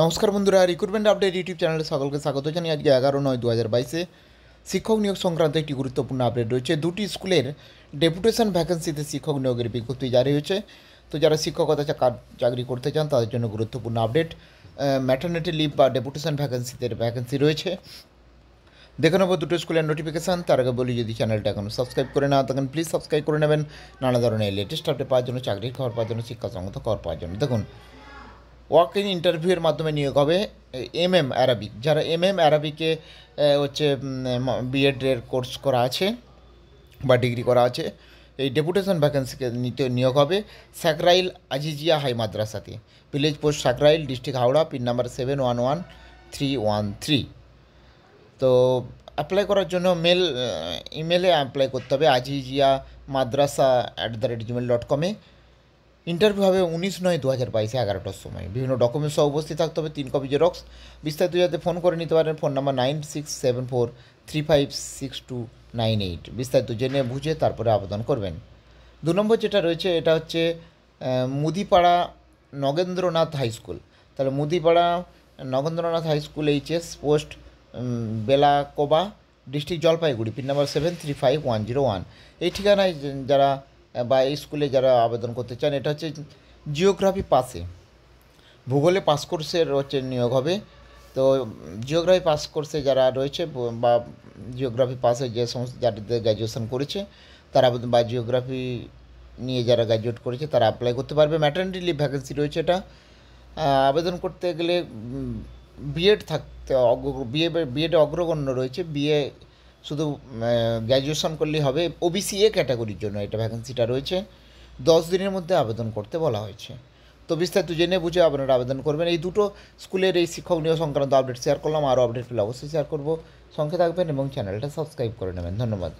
নমস্কার বন্ধুরা recruitment update YouTube চ্যানেলে সকলকে স্বাগত জানি আজকে এগারো নয় দু হাজার বাইশে শিক্ষক নিয়োগ সংক্রান্ত একটি গুরুত্বপূর্ণ আপডেট রয়েছে দুটি স্কুলের ডেপুটেশন ভ্যাকেন্সিতে শিক্ষক নিয়োগের বিজ্ঞপ্তি জারি হয়েছে তো যারা শিক্ষকতা চাকরি করতে চান তাদের জন্য গুরুত্বপূর্ণ আপডেট ম্যাটার্নিটি লিভ বা ডেপুটেশন ভ্যাকেন্সিতে ভ্যাকেন্সি রয়েছে দেখে নেবো দুটো স্কুলের নোটিফিকেশান তার আগে বলি যদি চ্যানেলটা এখনও সাবস্ক্রাইব করে না থাকেন প্লিজ সাবস্ক্রাইব করে নেবেন নানা ধরনের লেটেস্ট আপডেট পাওয়ার জন্য চাকরির খাওয়ার পাওয়ার জন্য শিক্ষা সংগত খাওয়ার পাওয়ার জন্য দেখুন ওয়াক ইন ইন্টারভিউয়ের মাধ্যমে নিয়োগ হবে এম এম অ্যারাবিক যারা এম এম অ্যারাবিকে হচ্ছে বিএডের কোর্স করা আছে বা ডিগ্রি করা আছে এই ডেপুটেশন ভ্যাকেন্সিকে নিতে নিয়োগ হবে সাকরাইল আজিজিয়া হাই মাদ্রাসাতে village post Sankrail district Howrah pin number seven one one three one three তো অ্যাপ্লাই করার জন্য মেল ইমেলে অ্যাপ্লাই করতে হবে আজিজিয়া মাদ্রাসা at the rate Gmail dot কমে ইন্টারভিউ হবে উনিশ নয় দু হাজার বাইশে এগারোটার সময় বিভিন্ন ডকুমেন্টস অবস্থিত উপস্থিত থাকতে হবে তিন কপি জেরক্স বিস্তারিত যাতে ফোন করে নিতে পারেন phone number nine six seven four three five six two nine eight বিস্তারিত জেনে বুঝে তারপরে আবেদন করবেন দু নম্বর যেটা রয়েছে এটা হচ্ছে মুদিপাড়া নগেন্দ্রনাথ হাই স্কুল তাহলে Mudipara Nagendranath high school HS post Belakoba district Jalpaiguri pin number seven three five one zero one এই ঠিকানায় যারা বা স্কুলে যারা আবেদন করতে চান এটা হচ্ছে জিওগ্রাফি পাসে ভূগোলে পাস কোর্সের হচ্ছে নিয়োগ হবে তো জিওগ্রাফি পাস কোর্সে যারা রয়েছে বা জিওগ্রাফি পাসে যে সমস্ত যাদের গ্র্যাজুয়েশন করেছে তারা আবেদন বা জিওগ্রাফি নিয়ে যারা গ্র্যাজুয়েট করেছে তারা অ্যাপ্লাই করতে পারবে ম্যাটার্নিটি লিভ ভ্যাকেন্সি রয়েছে এটা আবেদন করতে গেলে বিএড থাকতে অগ্র বিএ বিএডে অগ্রগণ্য রয়েছে বিএ শুধু গ্র্যাজুয়েশন করলেই হবে ওবিসি এ ক্যাটাগরির জন্য এটা ভ্যাকেন্সিটা রয়েছে দশ দিনের মধ্যে আবেদন করতে বলা হয়েছে তো বিস্তারিত জেনে বুঝে আপনারা আবেদন করবেন এই দুটো স্কুলের এই শিক্ষক নিয়োগ সংক্রান্ত আপডেট শেয়ার করলাম আরও আপডেট পেলে অবশ্যই শেয়ার করবো সঙ্গে থাকবেন এবং চ্যানেলটা সাবস্ক্রাইব করে নেবেন ধন্যবাদ